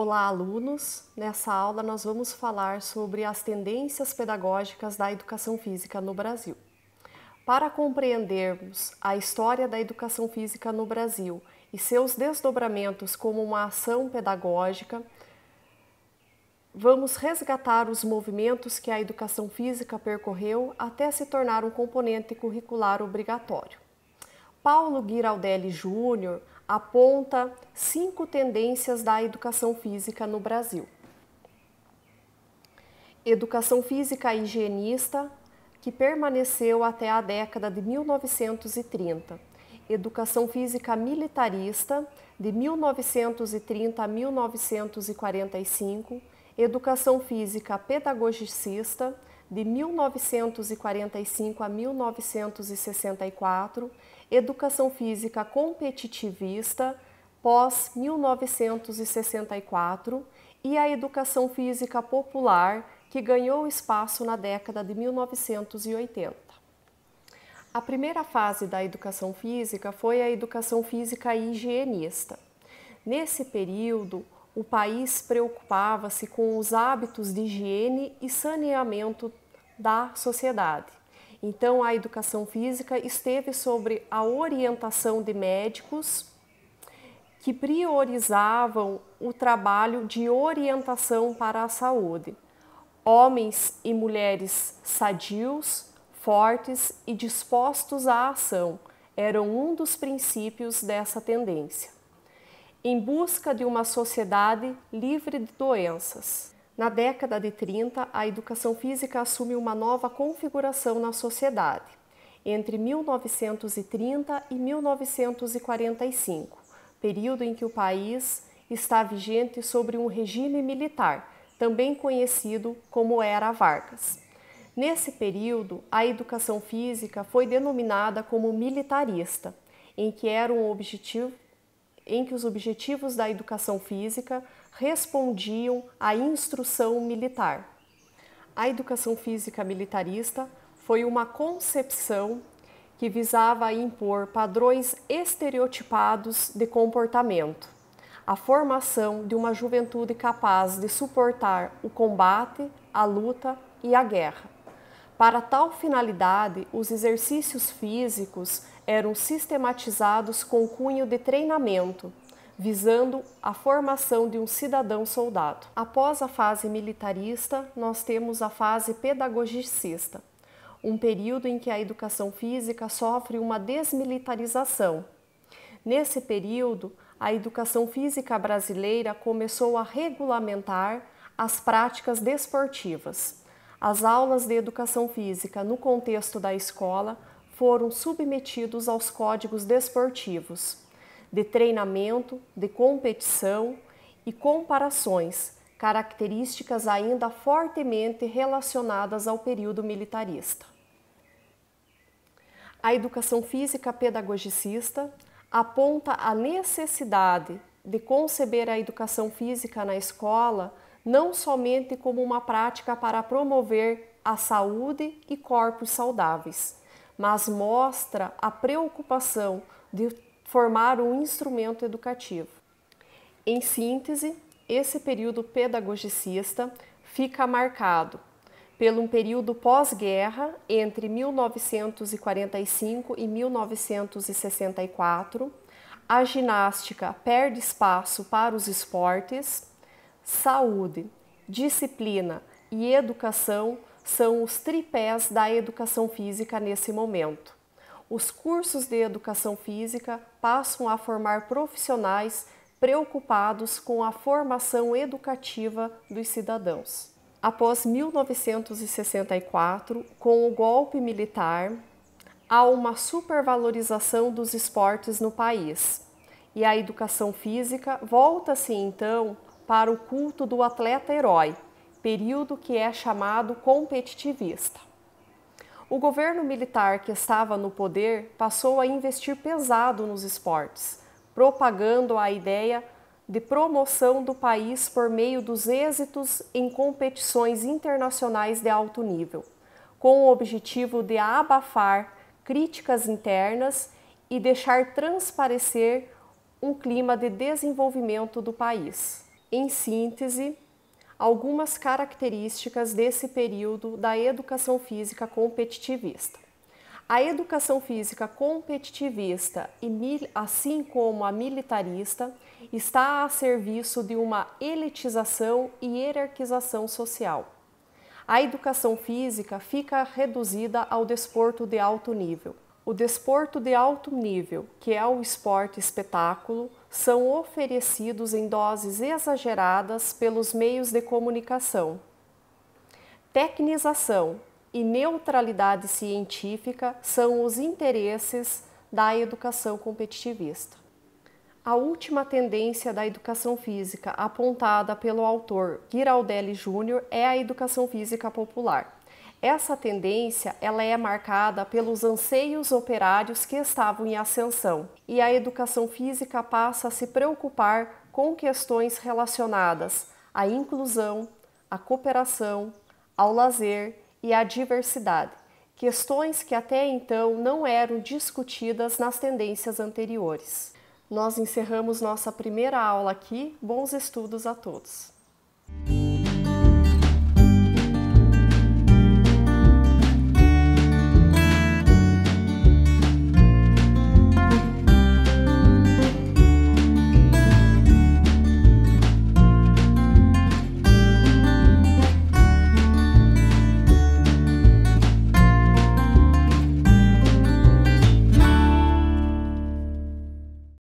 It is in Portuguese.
Olá, alunos! Nessa aula nós vamos falar sobre as tendências pedagógicas da educação física no Brasil. Para compreendermos a história da educação física no Brasil e seus desdobramentos como uma ação pedagógica, vamos resgatar os movimentos que a educação física percorreu até se tornar um componente curricular obrigatório. Paulo Giraldelli Júnior aponta cinco tendências da educação física no Brasil. Educação física higienista, que permaneceu até a década de 1930. Educação física militarista, de 1930 a 1945. Educação física pedagogicista, de 1945 a 1964, Educação Física Competitivista pós 1964 e a Educação Física Popular, que ganhou espaço na década de 1980. A primeira fase da educação física foi a educação física higienista. Nesse período, o país preocupava-se com os hábitos de higiene e saneamento da sociedade. Então, a educação física esteve sobre a orientação de médicos que priorizavam o trabalho de orientação para a saúde. Homens e mulheres sadios, fortes e dispostos à ação eram um dos princípios dessa tendência em busca de uma sociedade livre de doenças. Na década de 30, a educação física assume uma nova configuração na sociedade, entre 1930 e 1945, período em que o país está vigente sobre um regime militar, também conhecido como Era Vargas. Nesse período, a educação física foi denominada como militarista, em que era um objetivo em que os objetivos da educação física respondiam à instrução militar. A educação física militarista foi uma concepção que visava impor padrões estereotipados de comportamento, a formação de uma juventude capaz de suportar o combate, a luta e a guerra. Para tal finalidade, os exercícios físicos eram sistematizados com cunho de treinamento, visando a formação de um cidadão soldado. Após a fase militarista, nós temos a fase pedagogicista, um período em que a educação física sofre uma desmilitarização. Nesse período, a educação física brasileira começou a regulamentar as práticas desportivas. As aulas de educação física no contexto da escola foram submetidos aos códigos desportivos, de treinamento, de competição e comparações, características ainda fortemente relacionadas ao período militarista. A educação física pedagogicista aponta a necessidade de conceber a educação física na escola não somente como uma prática para promover a saúde e corpos saudáveis, mas mostra a preocupação de formar um instrumento educativo. Em síntese, esse período pedagogicista fica marcado pelo um período pós-guerra entre 1945 e 1964. A ginástica perde espaço para os esportes saúde, disciplina e educação são os tripés da educação física nesse momento. Os cursos de educação física passam a formar profissionais preocupados com a formação educativa dos cidadãos. Após 1964, com o golpe militar, há uma supervalorização dos esportes no país. E a educação física volta-se então para o culto do atleta herói, período que é chamado competitivista. O governo militar que estava no poder passou a investir pesado nos esportes, propagando a ideia de promoção do país por meio dos êxitos em competições internacionais de alto nível, com o objetivo de abafar críticas internas e deixar transparecer um clima de desenvolvimento do país em síntese, algumas características desse período da educação física competitivista. A educação física competitivista, assim como a militarista, está a serviço de uma elitização e hierarquização social. A educação física fica reduzida ao desporto de alto nível. O desporto de alto nível, que é o esporte espetáculo, são oferecidos em doses exageradas pelos meios de comunicação. Tecnização e neutralidade científica são os interesses da educação competitivista. A última tendência da educação física apontada pelo autor Giraldelli Júnior é a educação física popular. Essa tendência ela é marcada pelos anseios operários que estavam em ascensão e a educação física passa a se preocupar com questões relacionadas à inclusão, à cooperação, ao lazer e à diversidade, questões que até então não eram discutidas nas tendências anteriores. Nós encerramos nossa primeira aula aqui. Bons estudos a todos!